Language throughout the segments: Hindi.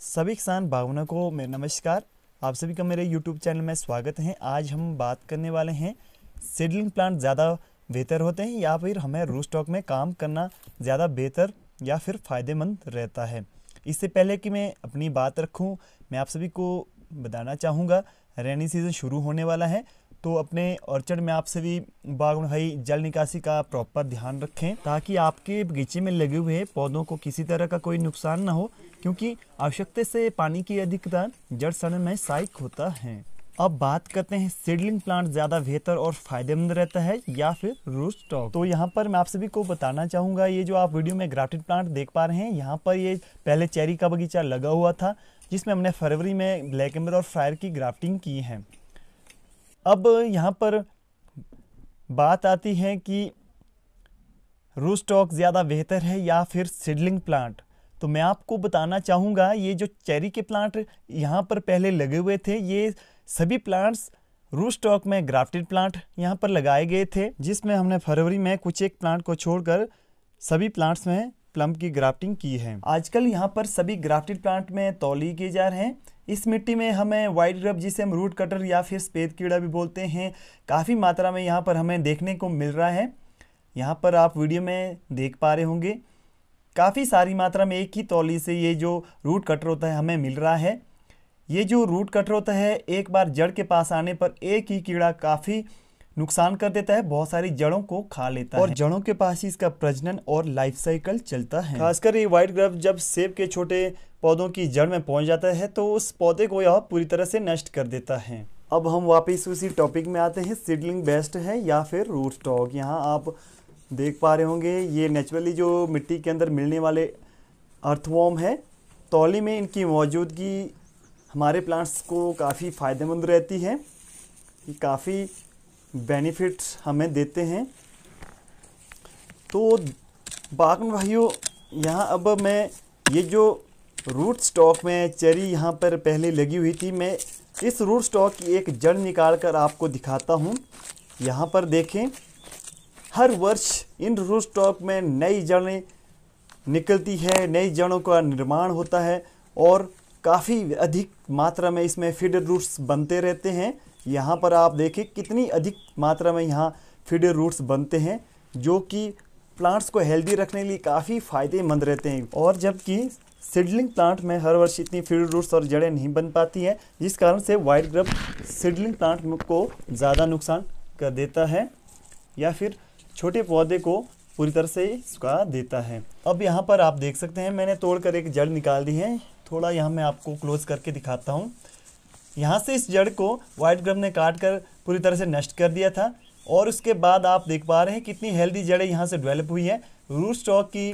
सभी किसान भावना को मेरा नमस्कार आप सभी का मेरे यूट्यूब चैनल में स्वागत है आज हम बात करने वाले हैं सीडलिंग प्लांट ज़्यादा बेहतर होते हैं या फिर हमें रू स्टॉक में काम करना ज़्यादा बेहतर या फिर फ़ायदेमंद रहता है इससे पहले कि मैं अपनी बात रखूं मैं आप सभी को बताना चाहूँगा रेनी सीज़न शुरू होने वाला है तो अपने ऑर्चर्ड में आप सभी बागुनहाई जल निकासी का प्रॉपर ध्यान रखें ताकि आपके बगीचे में लगे हुए पौधों को किसी तरह का कोई नुकसान ना हो क्योंकि आवश्यकता से पानी की अधिकता जड़ सड़न में सहायक होता है अब बात करते हैं सीडलिंग प्लांट ज़्यादा बेहतर और फायदेमंद रहता है या फिर रूट स्टॉक तो यहाँ पर मैं आप सभी को बताना चाहूँगा ये जो आप वीडियो में ग्राफ्टेड प्लांट देख पा रहे हैं यहाँ पर ये पहले चेरी का बगीचा लगा हुआ था जिसमें हमने फरवरी में ब्लैक एम्बर और फायर की ग्राफ्टिंग की है अब यहाँ पर बात आती है कि स्टॉक ज़्यादा बेहतर है या फिर सीडलिंग प्लांट तो मैं आपको बताना चाहूँगा ये जो चेरी के प्लांट यहाँ पर पहले लगे हुए थे ये सभी प्लांट्स स्टॉक में ग्राफ्टेड प्लांट यहाँ पर लगाए गए थे जिसमें हमने फरवरी में कुछ एक प्लांट को छोड़कर सभी प्लांट्स में प्लम की ग्राफ्टिंग की है आजकल यहाँ पर सभी ग्राफ्टेड प्लांट में तौली किए जा रहे हैं इस मिट्टी में हमें वाइट ग्रब जिसे हम रूट कटर या फिर स्पेद कीड़ा भी बोलते हैं काफ़ी मात्रा में यहाँ पर हमें देखने को मिल रहा है यहाँ पर आप वीडियो में देख पा रहे होंगे काफ़ी सारी मात्रा में एक ही तौली से ये जो रूट कटर होता है हमें मिल रहा है ये जो रूट कटर होता है एक बार जड़ के पास आने पर एक ही कीड़ा काफ़ी नुकसान कर देता है बहुत सारी जड़ों को खा लेता है और जड़ों के पास ही इसका प्रजनन और लाइफ साइकिल चलता है खासकर ये व्हाइट ग्रब जब सेब के छोटे पौधों की जड़ में पहुंच जाता है तो उस पौधे को यह पूरी तरह से नष्ट कर देता है अब हम वापस उसी टॉपिक में आते हैं सीडलिंग बेस्ट है या फिर रूट स्टॉक यहाँ आप देख पा रहे होंगे ये नेचुरली जो मिट्टी के अंदर मिलने वाले अर्थवॉर्म है तौली में इनकी मौजूदगी हमारे प्लांट्स को काफ़ी फ़ायदेमंद रहती है काफ़ी बेनिफिट्स हमें देते हैं तो बागन भाइयों यहाँ अब मैं ये जो रूट स्टॉक में चेरी यहाँ पर पहले लगी हुई थी मैं इस रूट स्टॉक की एक जड़ निकाल कर आपको दिखाता हूँ यहाँ पर देखें हर वर्ष इन रूट स्टॉक में नई जड़ें निकलती है नई जड़ों का निर्माण होता है और काफ़ी अधिक मात्रा में इसमें फीडर रूट्स बनते रहते हैं यहाँ पर आप देखें कितनी अधिक मात्रा में यहाँ फीडर रूट्स बनते हैं जो कि प्लांट्स को हेल्दी रखने के लिए काफ़ी फायदेमंद रहते हैं और जबकि सीडलिंग प्लांट में हर वर्ष इतनी फीड रूट्स और जड़ें नहीं बन पाती हैं जिस कारण से वाइट ग्रब सीडलिंग प्लांट को ज़्यादा नुकसान कर देता है या फिर छोटे पौधे को पूरी तरह से सुखा देता है अब यहाँ पर आप देख सकते हैं मैंने तोड़कर एक जड़ निकाल दी है थोड़ा यहाँ मैं आपको क्लोज करके दिखाता हूँ यहाँ से इस जड़ को वाइट ग्रम ने काट कर पूरी तरह से नष्ट कर दिया था और उसके बाद आप देख पा रहे हैं कितनी हेल्दी जड़ें यहाँ से डेवलप हुई हैं रूट स्टॉक की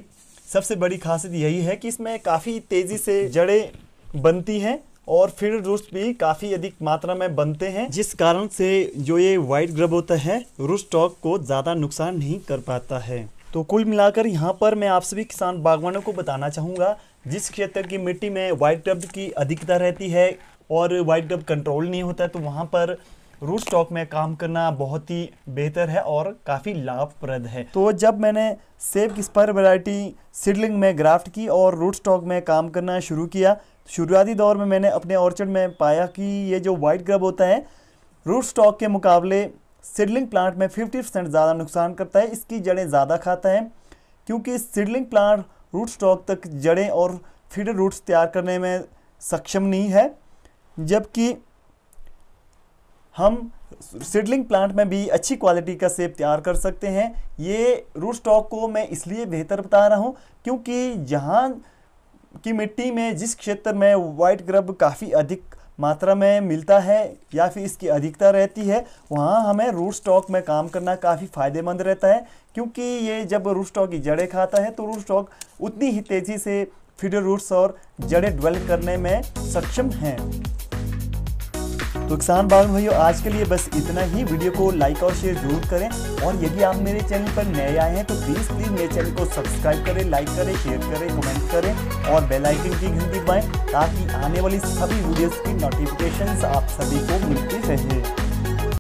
सबसे बड़ी खासियत यही है कि इसमें काफ़ी तेज़ी से जड़ें बनती हैं और फिर रूट भी काफ़ी अधिक मात्रा में बनते हैं जिस कारण से जो ये वाइट ग्रब होता है रूट स्टॉक को ज़्यादा नुकसान नहीं कर पाता है तो कुल मिलाकर यहाँ पर मैं आप सभी किसान बागवानों को बताना चाहूँगा जिस क्षेत्र की मिट्टी में वाइट ग्रब की अधिकता रहती है और वाइट कप कंट्रोल नहीं होता है तो वहाँ पर रूट स्टॉक में काम करना बहुत ही बेहतर है और काफ़ी लाभप्रद है तो जब मैंने सेब की स्पर वैरायटी सीडलिंग में ग्राफ्ट की और रूट स्टॉक में काम करना शुरू किया शुरुआती दौर में मैंने अपने ऑर्चर्ड में पाया कि ये जो वाइट ग्रब होता है रूट स्टॉक के मुकाबले सीडलिंग प्लांट में 50 परसेंट ज़्यादा नुकसान करता है इसकी जड़ें ज़्यादा खाता है क्योंकि सीडलिंग प्लांट रूट स्टॉक तक जड़ें और फीडर रूट्स तैयार करने में सक्षम नहीं है जबकि हम सीडलिंग प्लांट में भी अच्छी क्वालिटी का सेब तैयार कर सकते हैं ये रूट स्टॉक को मैं इसलिए बेहतर बता रहा हूँ क्योंकि जहाँ की मिट्टी में जिस क्षेत्र में वाइट ग्रब काफ़ी अधिक मात्रा में मिलता है या फिर इसकी अधिकता रहती है वहाँ हमें रूट स्टॉक में काम करना काफ़ी फायदेमंद रहता है क्योंकि ये जब रूट स्टॉक की जड़ें खाता है तो रूट स्टॉक उतनी ही तेज़ी से फीडर रूट्स और जड़ें डवेल करने में सक्षम हैं तो किसान भैया आज के लिए बस इतना ही वीडियो को लाइक और शेयर जरूर करें और यदि आप मेरे चैनल पर नए आए हैं तो प्लीज़ प्लीज़ मेरे चैनल को सब्सक्राइब करें लाइक करें शेयर करें कमेंट करें और आइकन की घंटी दबाएं ताकि आने वाली सभी वीडियोस की नोटिफिकेशन आप सभी को मिलती रहे